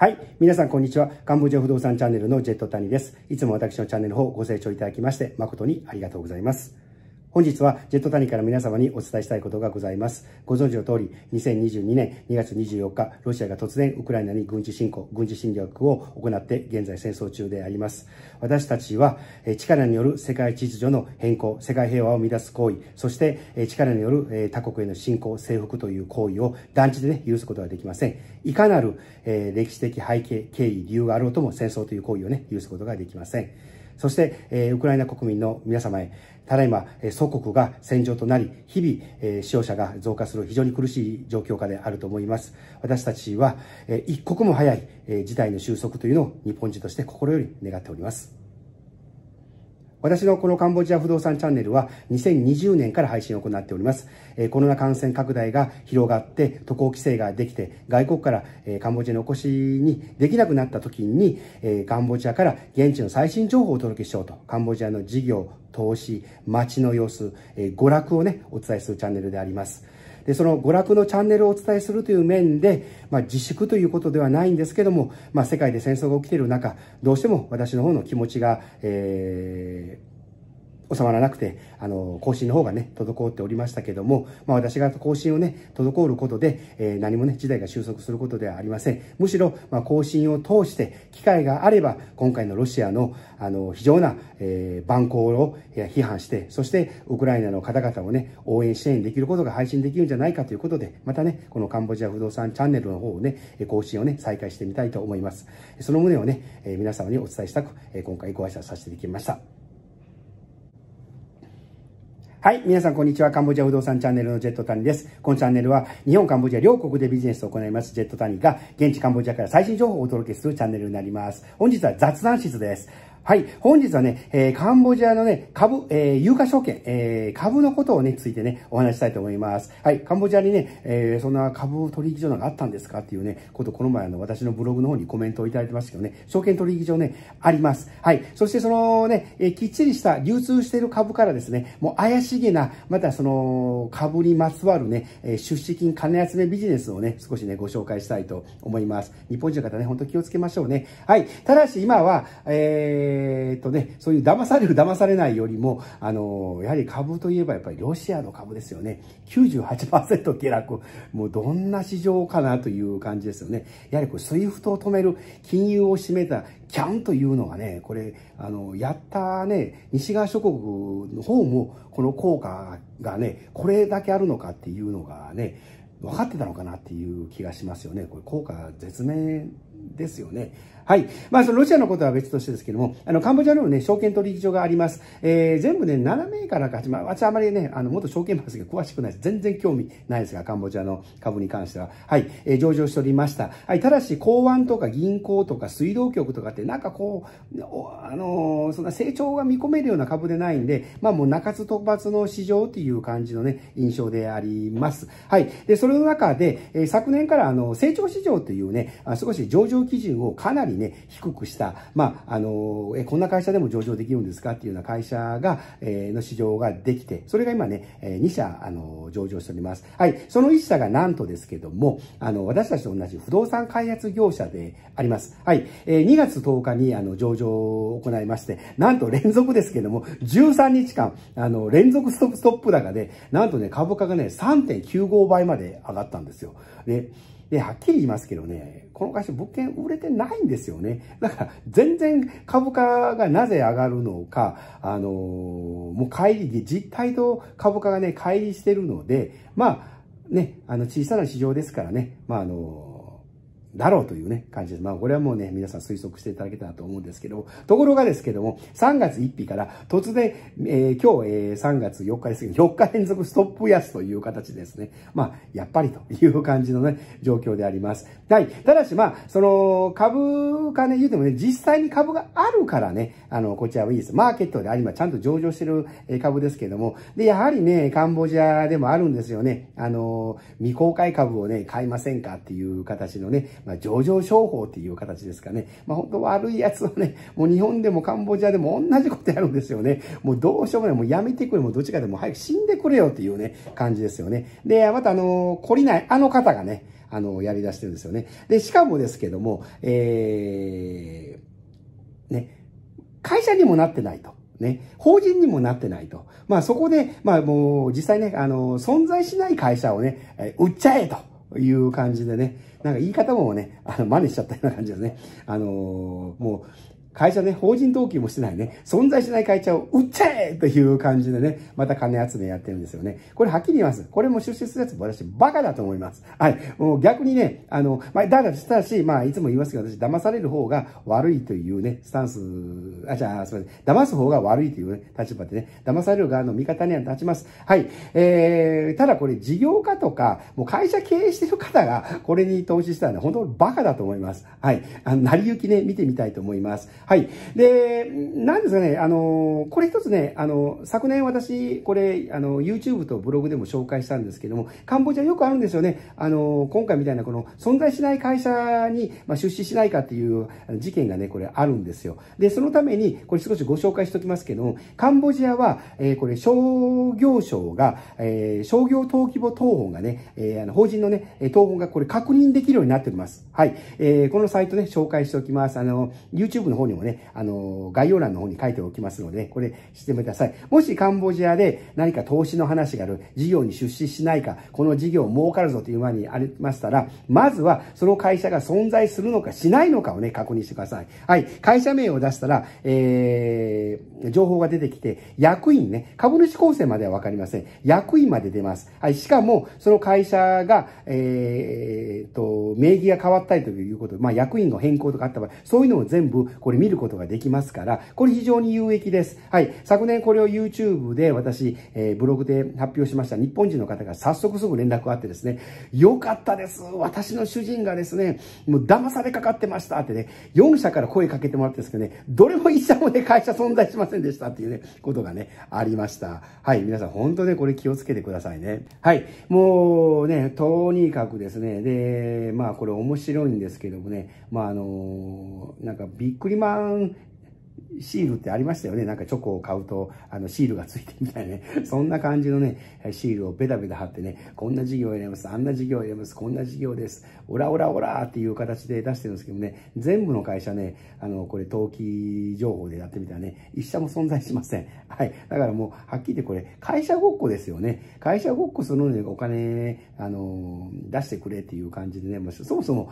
はい。皆さん、こんにちは。カンボジア不動産チャンネルのジェット谷です。いつも私のチャンネルをご清聴いただきまして、誠にありがとうございます。本日はジェット谷から皆様にお伝えしたいことがございます。ご存知の通り、2022年2月24日、ロシアが突然ウクライナに軍事侵攻、軍事侵略を行って現在戦争中であります。私たちは、力による世界秩序の変更、世界平和を乱す行為、そして力による他国への侵攻、征服という行為を断じて、ね、許すことができません。いかなる、歴史的背景、経緯、理由があろうとも戦争という行為を、ね、許すことができません。そして、ウクライナ国民の皆様へ、ただいま、祖国が戦場となり、日々、死傷者が増加する非常に苦しい状況下であると思います。私たちは、一刻も早い事態の収束というのを日本人として心より願っております。私のこのカンボジア不動産チャンネルは2020年から配信を行っております。えコロナ感染拡大が広がって渡航規制ができて外国から、えカンボジアにお越しにできなくなった時に、えカンボジアから現地の最新情報をお届けしようとカンボジアの事業、投資、街の様子、え娯楽をね、お伝えするチャンネルであります。で、その娯楽のチャンネルをお伝えするという面で、まあ、自粛ということではないんですけども、まあ、世界で戦争が起きている中、どうしても私の方の気持ちが、えー、収まらなくて、あの、更新の方がね、滞っておりましたけども、まあ私が更新をね、滞ることで、えー、何もね、事態が収束することではありません。むしろ、まあ更新を通して、機会があれば、今回のロシアの、あの、非常な、えー、蛮行を批判して、そして、ウクライナの方々をね、応援支援できることが配信できるんじゃないかということで、またね、このカンボジア不動産チャンネルの方をね、更新をね、再開してみたいと思います。その旨をね、えー、皆様にお伝えしたく、え今回ご挨拶させていただきました。はい。皆さん、こんにちは。カンボジア不動産チャンネルのジェットニです。このチャンネルは、日本、カンボジア両国でビジネスを行います、ジェットタニが、現地カンボジアから最新情報をお届けするチャンネルになります。本日は雑談室です。はい。本日はね、えー、カンボジアのね、株、えー、有価証券、えー、株のことをね、ついてね、お話したいと思います。はい。カンボジアにね、えー、そんな株取引所なんかあったんですかっていうね、こと、この前あの、私のブログの方にコメントをいただいてますけどね、証券取引所ね、あります。はい。そしてそのね、えー、きっちりした流通している株からですね、もう怪しげな、またその、株にまつわるね、えー、出資金金集めビジネスをね、少しね、ご紹介したいと思います。日本人の方ね、本当気をつけましょうね。はい。ただし今は、えーえー、っとね、そういう騙される、騙されないよりも、あの、やはり株といえばやっぱりロシアの株ですよね。98%下落。もうどんな市場かなという感じですよね。やはりこう、スイフトを止める、金融を占めたキャンというのがね、これ、あの、やったね、西側諸国の方も、この効果がね、これだけあるのかっていうのがね、分かってたのかなっていう気がしますよね。これ効果絶命ですよね。はい。まあ、そのロシアのことは別としてですけども、あの、カンボジアにもね、証券取引所があります。えー、全部ね、7名からか8名、私あまりね、あの、元証券マスが詳しくないです。全然興味ないですが、カンボジアの株に関しては。はい。えー、上場しておりました。はい。ただし、港湾とか銀行とか水道局とかって、なんかこう、あのー、そんな成長が見込めるような株でないんで、まあ、もう中津特発の市場っていう感じのね、印象であります。はい。で、それの中で、えー、昨年からあの、成長市場というね、あ少し上場基準をかなりね、低くした、まあ、あの、え、こんな会社でも上場できるんですかっていうような会社が、えー、の市場ができて、それが今ね、えー、2社、あの、上場しております。はい。その1社がなんとですけども、あの、私たちと同じ不動産開発業者であります。はい。えー、2月10日に、あの、上場を行いまして、なんと連続ですけども、13日間、あの、連続ストップ高で、なんとね、株価がね、3.95倍まで上がったんですよ。ね。で、はっきり言いますけどね、この会社物件売れてないんですよね。だから、全然株価がなぜ上がるのか、あのー、もう乖り、実態と株価がね、帰りしてるので、まあ、ね、あの、小さな市場ですからね、まあ、あのーだろうというね、感じです。まあ、これはもうね、皆さん推測していただけたらと思うんですけど、ところがですけども、3月1日から突然、えー、今日、えー、3月4日ですけど、4日連続ストップ安という形ですね。まあ、やっぱりという感じのね、状況であります。はい。ただし、まあ、その、株かね、言うてもね、実際に株があるからね、あの、こちらはいいです。マーケットであり、今ちゃんと上場してる株ですけども、で、やはりね、カンボジアでもあるんですよね。あの、未公開株をね、買いませんかっていう形のね、まあ、上場商法っていう形ですかね。まあ、本当悪いやつね、もう日本でもカンボジアでも同じことやるんですよね。もうどうしようもない。もうやめてくれ。もうどっちかでも早く死んでくれよっていうね、感じですよね。で、またあの、懲りない、あの方がね、あの、やり出してるんですよね。で、しかもですけども、えー、ね、会社にもなってないと。ね、法人にもなってないと。まあそこで、まあもう実際ね、あの、存在しない会社をね、売っちゃえと。いう感じでね、なんか言い方もね、あの、真似しちゃったような感じですね。あのー、もう、会社ね、法人登記もしてないね、存在しない会社を売っちゃえという感じでね、また金集めやってるんですよね。これはっきり言います。これも出資するやつ私バカだと思います。はい。もう逆にね、あの、まあ、だからしたし、まあ、いつも言いますけど、私騙される方が悪いというね、スタンス、あ、じゃあ、すみません。騙す方が悪いというね、立場でね、騙される側の味方には立ちます。はい。えー、ただこれ事業家とか、もう会社経営してる方が、これに投資したらね、本当にバカだと思います。はい。あの、成り行きね、見てみたいと思います。はい。で、なんですかね、あの、これ一つね、あの、昨年私、これ、あの、YouTube とブログでも紹介したんですけども、カンボジアよくあるんですよね。あの、今回みたいなこの存在しない会社に、まあ、出資しないかっていう事件がね、これあるんですよ。で、そのために、これ少しご紹介しておきますけども、カンボジアは、えー、これ商業省が、えー、商業登記簿等本がね、えー、あの法人のね、等本がこれ確認できるようになっております。はい。えー、このサイトね、紹介しておきます。あの、YouTube の方にもね、あの、概要欄の方に書いておきますので、これしってください。もしカンボジアで何か投資の話がある、事業に出資しないか、この事業儲かるぞという前にありましたら、まずはその会社が存在するのかしないのかをね、確認してください。はい。会社名を出したら、えー、情報が出てきて、役員ね、株主構成まではわかりません。役員まで出ます。はい。しかも、その会社が、えー、と、名義が変わったりということ、まあ、役員の変更とかあった場合、そういうのを全部、これ見見ることができますから、これ非常に有益です。はい。昨年これを YouTube で私、えー、ブログで発表しました日本人の方が早速すぐ連絡があってですね、よかったです。私の主人がですね、もう騙されかかってましたってね、4社から声かけてもらってですけどね、どれも1社もね、会社存在しませんでしたっていうね、ことがね、ありました。はい。皆さん本当ね、これ気をつけてくださいね。はい。もうね、とにかくですね、で、まあこれ面白いんですけどもね、まああのなんかびっくりマ嗯。シールってありましたよね。なんかチョコを買うと、あの、シールがついてみたいなね。そんな感じのね、シールをベタベタ貼ってね、こんな事業をやります、あんな事業をやります、こんな事業です、オラオラオラっていう形で出してるんですけどね、全部の会社ね、あの、これ、登記情報でやってみたらね、一社も存在しません。はい。だからもう、はっきり言ってこれ、会社ごっこですよね。会社ごっこするのにお金、あの、出してくれっていう感じでね、もうそもそも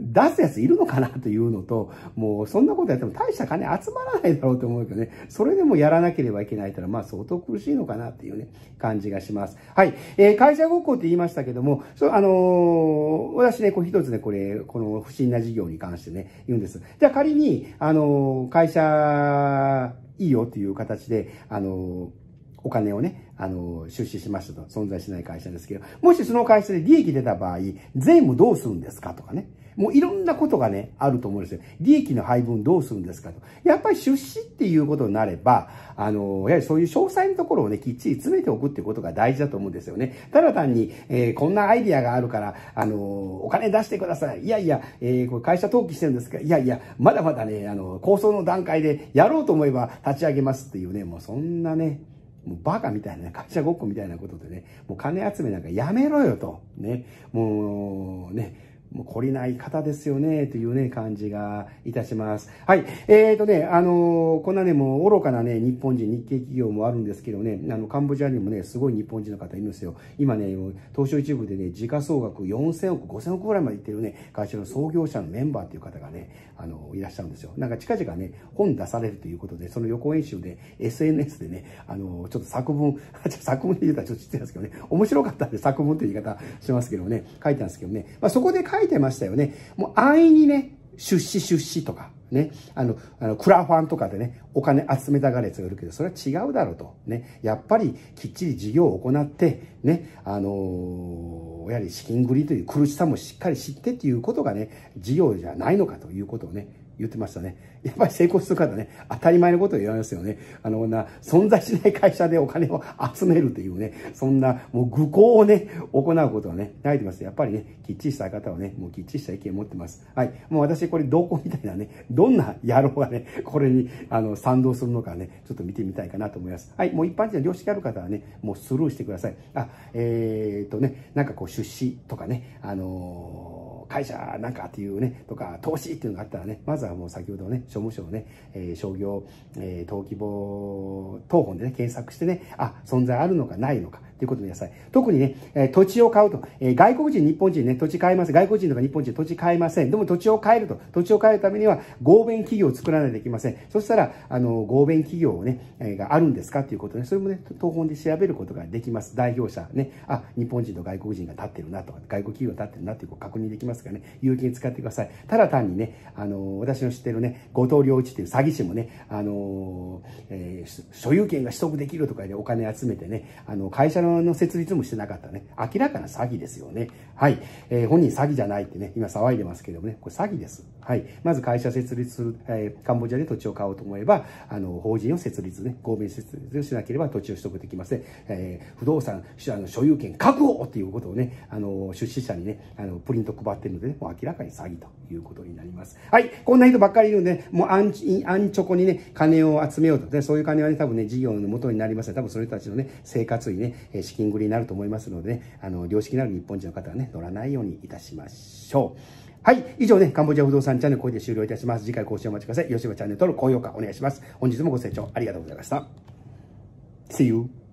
出すやついるのかなというのと、もう、そんなことやっても大した金集まらないないだろうと思うけどね、それでもやらなければいけないから、まあ相当苦しいのかなっていうね、感じがします。はい。えー、会社ごっこって言いましたけども、そあのー、私ね、こう一つね、これ、この不審な事業に関してね、言うんです。じゃあ仮に、あのー、会社、いいよっていう形で、あのーお金をね、あの、出資しましたと、存在しない会社ですけど、もしその会社で利益出た場合、税務どうするんですかとかね。もういろんなことがね、あると思うんですよ。利益の配分どうするんですかと。やっぱり出資っていうことになれば、あの、やはりそういう詳細のところをね、きっちり詰めておくっていうことが大事だと思うんですよね。ただ単に、えー、こんなアイディアがあるから、あの、お金出してください。いやいや、えー、これ会社登記してるんですど、いやいや、まだまだね、あの、構想の段階でやろうと思えば立ち上げますっていうね、もうそんなね、もうバカみたいな、会社ごっこみたいなことでね、もう金集めなんかやめろよと、ね、もうね、もう懲りない方ですよね、というね、感じがいたします。はい。えっ、ー、とね、あのー、こんなね、もう愚かなね、日本人、日系企業もあるんですけどね、あの、カンボジアにもね、すごい日本人の方いるんですよ。今ね、東証一部でね、時価総額4000億、5000億ぐらいまでいってるね、会社の創業者のメンバーっていう方がね、あのー、いらっしゃるんですよ。なんか近々ね、本出されるということで、その予行演習で、SNS でね、あの、ちょっと作文、作文で言ったらちょっと知ってたんですけどね、面白かったんで作文ていう言い方しますけどね、書いたんですけどね、まあそこで書い書いてましたよね。もう安易にね、出資出資とか、ね、あの、あのクラファンとかでね、お金集めたがるやつがいるけど、それは違うだろうと。ね、やっぱりきっちり事業を行って、ね、あのー、やはり資金繰りという苦しさもしっかり知ってっていうことがね、事業じゃないのかということをね、言ってましたね。やっぱり成功する方ね、当たり前のことを言われますよね。あの、な、存在しない会社でお金を 集めるというね、そんな、もう愚行をね、行うことはね、慣れてます。やっぱりね、きっちりした方はね、もうきっちりした意見を持ってます。はい。もう私、これ、同行みたいなね、どんな野郎がね、これに、あの、賛同するのかね、ちょっと見てみたいかなと思います。はい。もう一般人の良識ある方はね、もうスルーしてください。あ、えー、っとね、なんかこう、出資とかね、あのー会社なんかっていうね、とか、投資っていうのがあったらね、まずはもう先ほどね、商務省ね、えー、商業、えー、登記簿、等本でね、検索してね、あ、存在あるのかないのか、ということでください。特にね、え土地を買うと、え外国人、日本人ね、土地買えます。外国人とか日本人土地買えません。でも土地を買えると。土地を買えるためには合弁企業を作らないといけません。そしたら、あの、合弁企業をね、えがあるんですかということね。それもね、東本で調べることができます。代表者ね、あ、日本人と外国人が立ってるなとか、外国企業が立ってるなっていうこと確認できますからね、有権使ってください。ただ単にね、あの、私の知ってるね、後藤良一っていう詐欺師もね、あの、えー、所有権が取得できるとかでお金集めてね、あの、会社のの設立もしてなかったね。明らかな詐欺ですよね。はい。えー、本人詐欺じゃないってね、今騒いでますけどもね、これ詐欺です。はい。まず会社設立する、えー、カンボジアで土地を買おうと思えば、あの、法人を設立ね、合弁設立をしなければ土地を取得できません。えー、不動産、あの所有権確保っていうことをね、あの、出資者にね、あの、プリント配ってるので、ね、もう明らかに詐欺ということになります。はい。こんな人ばっかりいるんで、ね、もうアンチ、アンチョコにね、金を集めようと。で、そういう金はね、多分ね、事業の元になりますね。多分それたちのね、生活にね、え資金繰りになると思いますので、ね、あの、良識のある日本人の方はね、乗らないようにいたしましょう。はい。以上ね、カンボジア不動産チャンネルこれで終了いたします。次回更新お待ちください。吉しチャンネル登録、高評価お願いします。本日もご清聴ありがとうございました。See you!